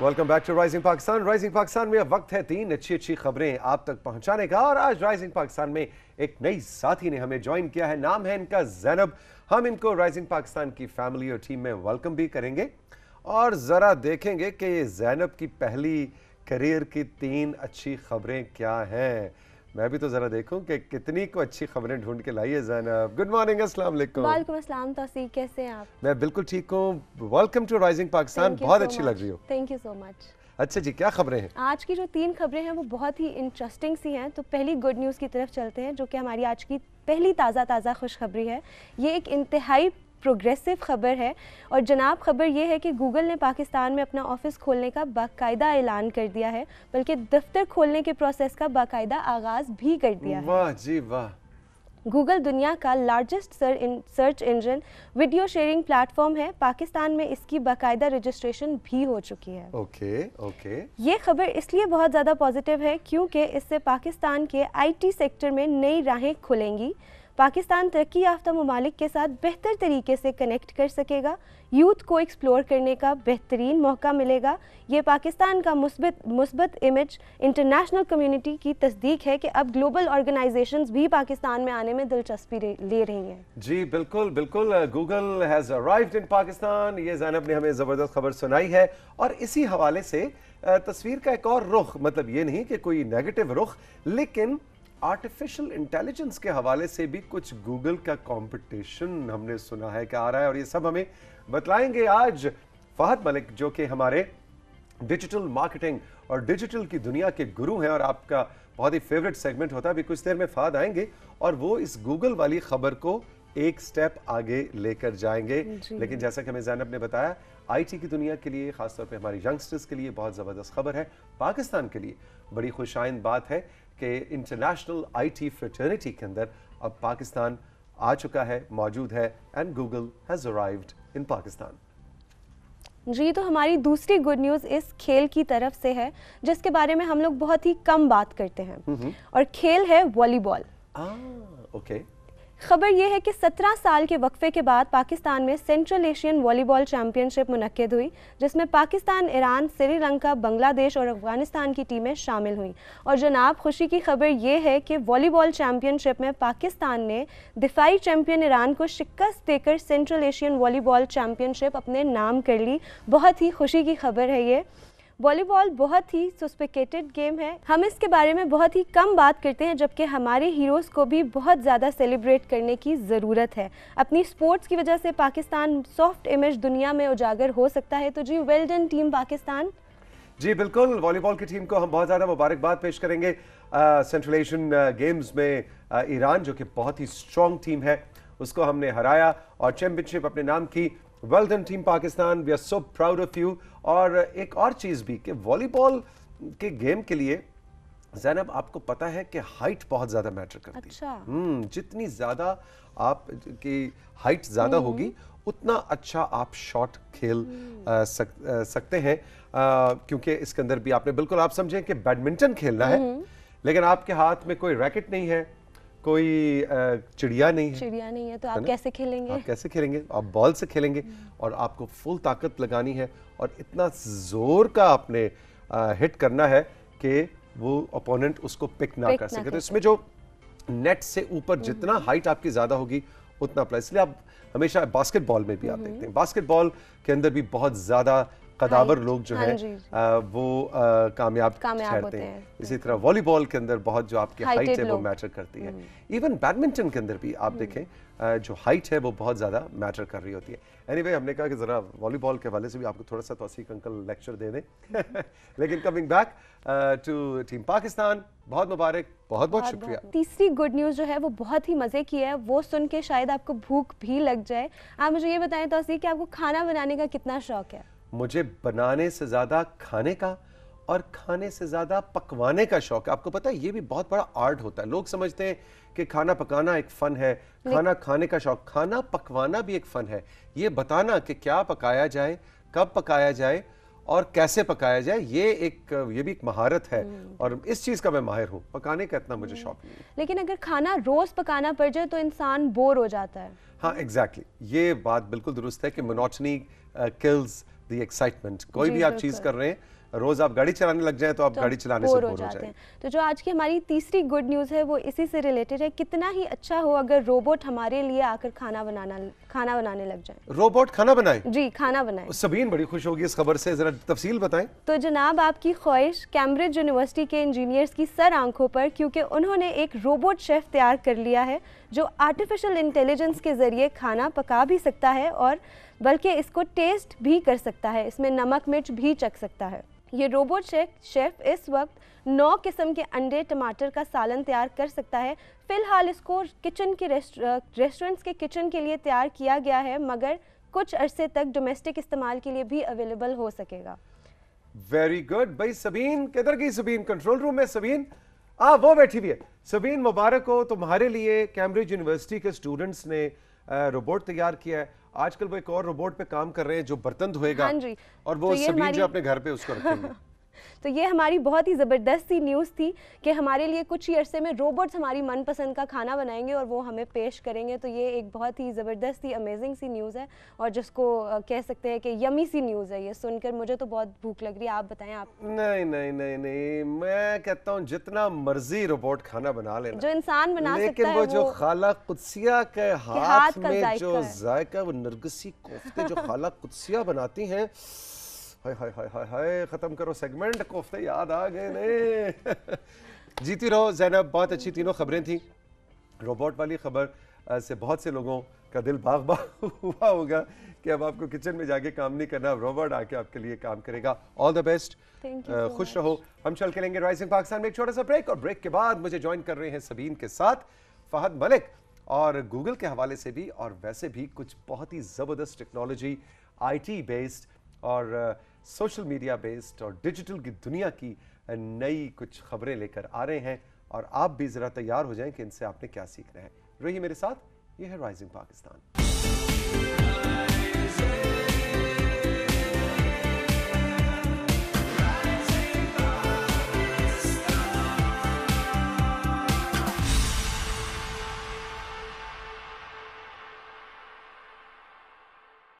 Welcome back to rising Pakistan rising Pakistan में अब वक्त है तीन अच्छी अच्छी खबरें आप तक पहुंचाने का और आज राइजिंग पाकिस्तान में एक नई साथी ने हमें ज्वाइन किया है नाम है इनका जैनब हम इनको राइजिंग पाकिस्तान की फैमिली और टीम में वेलकम भी करेंगे और ज़रा देखेंगे कि ये जैनब की पहली करियर की तीन अच्छी खबरें क्या हैं मैं भी तो जरा देखूं कि कितनी को अच्छी खबरें ढूंढ के लाई है जैनब गुड मॉर्निंग अस्सलाम वालेकुम वालेकुम अस्सलाम तौसीक कैसे हैं आप मैं बिल्कुल ठीक हूं वेलकम टू राइजिंग पाकिस्तान बहुत so अच्छी much. लग रही हो थैंक यू सो मच अच्छा जी क्या खबरें हैं आज की जो तीन खबरें हैं वो बहुत ही इंटरेस्टिंग सी हैं तो पहली गुड न्यूज़ की तरफ चलते हैं जो कि हमारी आज की पहली ताज़ा ताज़ा खुशखबरी है ये एक इंतहाई प्रोग्रेसिव खबर है और जनाब खबर यह है कि गूगल ने पाकिस्तान में अपना ऑफिस खोलने का बाकायदा ऐलान कर दिया है बल्कि दफ्तर खोलने के प्रोसेस का बाकायदा आगाज भी कर दिया है वाह जी वाह गूगल दुनिया का largest search engine video sharing platform है पाकिस्तान में इसकी बाकायदा रजिस्ट्रेशन भी हो चुकी है ओके ओके ये खबर इसलिए बहुत ज़्यादा पॉजिटिव है क्योंकि इससे पाकिस्तान के आईटी सेक्टर में नई राहें खुलेंगी पाकिस्तान तरक्की याफ्ता ममालिक के साथ बेहतर तरीके से कनेक्ट कर सकेगा यूथ को एक्सप्लोर करने का बेहतरीन मौका मिलेगा ये पाकिस्तान का मुस्बत मुस्बत इमेज इंटरनेशनल कम्युनिटी की तस्दीक है कि अब ग्लोबल ऑर्गेनाइजेशन भी पाकिस्तान में आने में दिलचस्पी ले रही हैं जी बिल्कुल बिल्कुल Google has arrived in Pakistan ये जैनब ने हमें ज़बरदस्त खबर सुनाई है और इसी हवाले से तस्वीर का एक और रुख मतलब ये नहीं कि कोई नेगेटिव रुख लेकिन आर्टिफिशियल इंटेलिजेंस के हवाले से भी कुछ गूगल का कंपटीशन हमने सुना है क्या आ रहा है और ये सब हमें बतलाएंगे आज फहद मलिक जो कि हमारे डिजिटल मार्केटिंग और डिजिटल की दुनिया के गुरु हैं और आपका बहुत ही फेवरेट सेगमेंट होता है अभी कुछ देर में फहद आएंगे और वो इस गूगल वाली खबर को एक स्टेप आगे लेकर जाएंगे लेकिन जैसा कि हमें जैनब ने बताया आईटी की दुनिया के लिए खासतौर पे हमारे यंगस्टर्स के लिए बहुत ज़बरदस्त खबर है पाकिस्तान के लिए बड़ी खुशाइन बात है के इंटरनेशनल आईटी फ्रेटर्निटी के अंदर अब पाकिस्तान आ चुका है मौजूद है and Google has arrived in Pakistan जी तो हमारी दूसरी गुड न्यूज़ इस खेल की तरफ से है जिसके बारे में हम लोग बहुत ही कम बात करते हैं और खेल है वॉलीबॉल ओके ah, खबर यह है कि 17 साल के वक्फे के बाद पाकिस्तान में सेंट्रल एशियन वॉलीबॉल चैंपियनशिप मुनद हुई जिसमें पाकिस्तान ईरान श्रीलंका बांग्लादेश और अफगानिस्तान की टीमें शामिल हुई और जनाब खुशी की खबर यह है कि वॉलीबॉल चैंपियनशिप में पाकिस्तान ने दिफाई चैंपियन ईरान को शिकस्त देकर सेंट्रल एशियन वॉलीबॉल चैंपियनशिप अपने नाम कर ली बहुत ही खुशी की खबर है ये वॉलीबॉल बहुत ही सस्पेकेटेड गेम है हम इसके बारे में बहुत ही कम बात करते हैं जबकि हमारे हीरोज़ को भी बहुत ज़्यादा सेलिब्रेट करने की ज़रूरत है अपनी स्पोर्ट्स की वजह से पाकिस्तान सॉफ्ट इमेज दुनिया में उजागर हो सकता है तो जी वेल डन टीम पाकिस्तान जी बिल्कुल वॉलीबॉल की टीम को हम बहुत ज़्यादा मुबारकबाद पेश करेंगे सेंट्रल एशियन गेम्स में ईरान जो कि बहुत ही स्ट्रॉन्ग टीम है उसको हमने हराया और चैम्पियनशिप अपने नाम की well done team Pakistan we are so proud of you और एक और चीज़ भी कि वॉलीबॉल के गेम के लिए जैनब आपको पता है कि हाइट बहुत ज़्यादा मैटर करती है अच्छा। हम्म जितनी ज़्यादा आप की हाइट ज़्यादा हम्म। होगी उतना अच्छा आप शॉट खेल आ, हम्म। सक, आ, सकते हैं क्योंकि इसके अंदर भी आपने बिल्कुल आप समझे कि बैडमिंटन खेलना है हम्म। लेकिन आपके हाथ में कोई रैकेट नहीं है कोई चिड़िया नहीं है चिड़िया नहीं है तो आप कैसे खेलेंगे आप कैसे खेलेंगे आप बॉल से खेलेंगे और आपको फुल ताकत लगानी है और इतना जोर का आपने हिट करना है कि वो अपोनेंट उसको पिक ना कर सके तो इसमें जो नेट से ऊपर हम्म। जितना हाइट आपकी ज़्यादा होगी उतना प्लस इसलिए आप हमेशा बास्केटबॉल में भी आप हम्म। देखते हैं बास्केटबॉल के अंदर भी बहुत ज़्यादा कदावर लोग जो हाँ है वो कामयाब होते हैं इसी तरह वॉलीबॉल के अंदर बहुत जो आपकी हाइट है वो मैटर करती है इवन हम्म। बैडमिंटन के अंदर भी आप हम्म। देखें जो हाइट है वो बहुत ज़्यादा मैटर कर रही होती है एनी anyway, हमने कहा कि ज़रा वॉलीबॉल के हवाले से भी आपको थोड़ा सा तोसीक अंकल लेक्चर दे दें लेकिन coming back to team Pakistan बहुत मुबारक बहुत बहुत शुक्रिया तीसरी गुड न्यूज़ जो है वो बहुत ही मज़े की है वो सुन के शायद आपको भूख भी लग जाए आप मुझे ये बताएं तोसीक कि आपको खाना बनाने का कितना शौक है मुझे बनाने से ज़्यादा खाने का और खाने से ज़्यादा पकवाने का शौक है आपको पता है ये भी बहुत बड़ा आर्ट होता है लोग समझते हैं कि खाना पकाना एक फ़न है खाना खाने का शौक खाना पकवाना भी एक फ़न है ये बताना कि क्या पकाया जाए कब पकाया जाए और कैसे पकाया जाए ये एक ये भी एक महारत है हम्म। और इस चीज़ का मैं माहिर हूँ पकाने का इतना मुझे शौक नहीं लेकिन अगर खाना रोज़ पकाना पड़ जाए तो इंसान बोर हो जाता है हाँ एग्जैक्टली exactly. ये बात बिल्कुल दुरुस्त है कि monotony kills uh, the excitement कोई भी आप चीज़ कर रहे हैं रोज आप गाड़ी चलाने लग जाए तो आप तो गाड़ी चलाने से बोर हो जाते हैं तो जो आज की हमारी तीसरी गुड न्यूज़ है वो इसी से रिलेटेड है कितना ही अच्छा हो अगर रोबोट हमारे लिए आकर खाना बनाना खाना बनाने लग जाए रोबोट खाना बनाए जी खाना बनाए सबीन बड़ी खुश होगी इस खबर से जरा तफसील बताएं तो जनाब आपकी ख्वाहिश कैम्ब्रिज यूनिवर्सिटी के इंजीनियर्स की सर आंखों पर क्योंकि उन्होंने एक रोबोट शेफ तैयार कर लिया है जो आर्टिफिशियल इंटेलिजेंस के जरिए खाना पका भी सकता है और बल्कि इसको टेस्ट भी कर सकता है इसमें नमक मिर्च भी चख सकता है ये रोबोट शेक शेफ इस वक्त नौ किस्म के अंडे टमाटर का सालन तैयार कर सकता है फ़िलहाल इसको किचन के रेस्टोरेंट्स के किचन के लिए तैयार किया गया है मगर कुछ अरसे तक डोमेस्टिक इस्तेमाल के लिए भी अवेलेबल हो सकेगा वेरी गुड भाई सबीन किधर गई सबीन कंट्रोल रूम में सबीन आ वो बैठी हुई है सबीन मुबारक हो तुम्हारे लिए कैम्ब्रिज यूनिवर्सिटी के स्टूडेंट्स ने रोबोट तैयार किया है आजकल वो एक और रोबोट पे काम कर रहे हैं जो बर्तन धोएगा हाँ और वो तो सबीन जो अपने घर पे उसको रखेंगे तो ये हमारी बहुत ही ज़बरदस्त सी न्यूज़ थी कि हमारे लिए कुछ ही अरसे में रोबोट्स हमारी मनपसंद का खाना बनाएंगे और वो हमें पेश करेंगे तो ये एक बहुत ही ज़बरदस्त सी अमेजिंग सी न्यूज़ है और जिसको कह सकते हैं कि यमी सी न्यूज़ है ये सुनकर मुझे तो बहुत भूख लग रही है आप बताएं आप नहीं नहीं नहीं नहीं मैं कहता हूँ जितना मर्जी रोबोट खाना बना लेना जो इंसान बना लेकिन सकता वो, वो जो खाला कुत्सिया के हाथ, हाथ में जो जायका वो नरगसी कोफ्ते जो खाला कुत्सिया बनाती हैं हाय हाय हाय ख़त्म करो सेगमेंट कोफ्ते याद आ गए नहीं जीती रहो जैनब बहुत अच्छी तीनों खबरें थी रोबोट वाली खबर से बहुत से लोगों का दिल बाग बाग हुआ होगा कि अब आपको किचन में जाके काम नहीं करना रोबोट आके आपके लिए काम करेगा ऑल द बेस्ट खुश रहो हम चल के लेंगे राइजिंग पाकिस्तान में एक छोटा सा ब्रेक और ब्रेक के बाद मुझे ज्वाइन कर रहे हैं सबीन के साथ फहद मलिक और गूगल के हवाले से भी और वैसे भी कुछ बहुत ही ज़बरदस्त टेक्नोलॉजी आई बेस्ड और सोशल मीडिया बेस्ड और डिजिटल की दुनिया की नई कुछ खबरें लेकर आ रहे हैं और आप भी ज़रा तैयार हो जाएं कि इनसे आपने क्या सीखना है रही मेरे साथ ये है राइजिंग पाकिस्तान